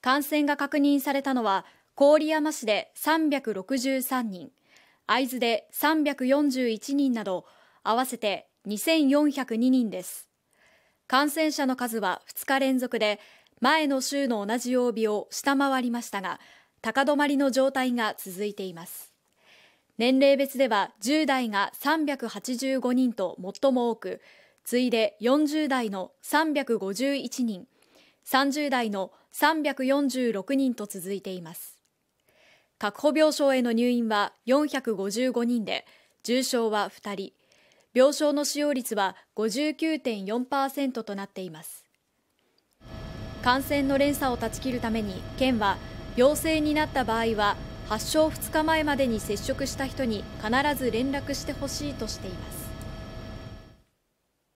感染が確認されたのは郡山市で363人会津で341人など合わせて2402人です感染者の数は2日連続で前の週の同じ曜日を下回りましたが高止まりの状態が続いています年齢別では10代が385人と最も多く次いで40代の351人30代の346人と続いています。確保病床への入院は455人で、重症は2人、病床の使用率は59.4%となっています。感染の連鎖を断ち切るために、県は陽性になった場合は、発症2日前までに接触した人に必ず連絡してほしいとしています。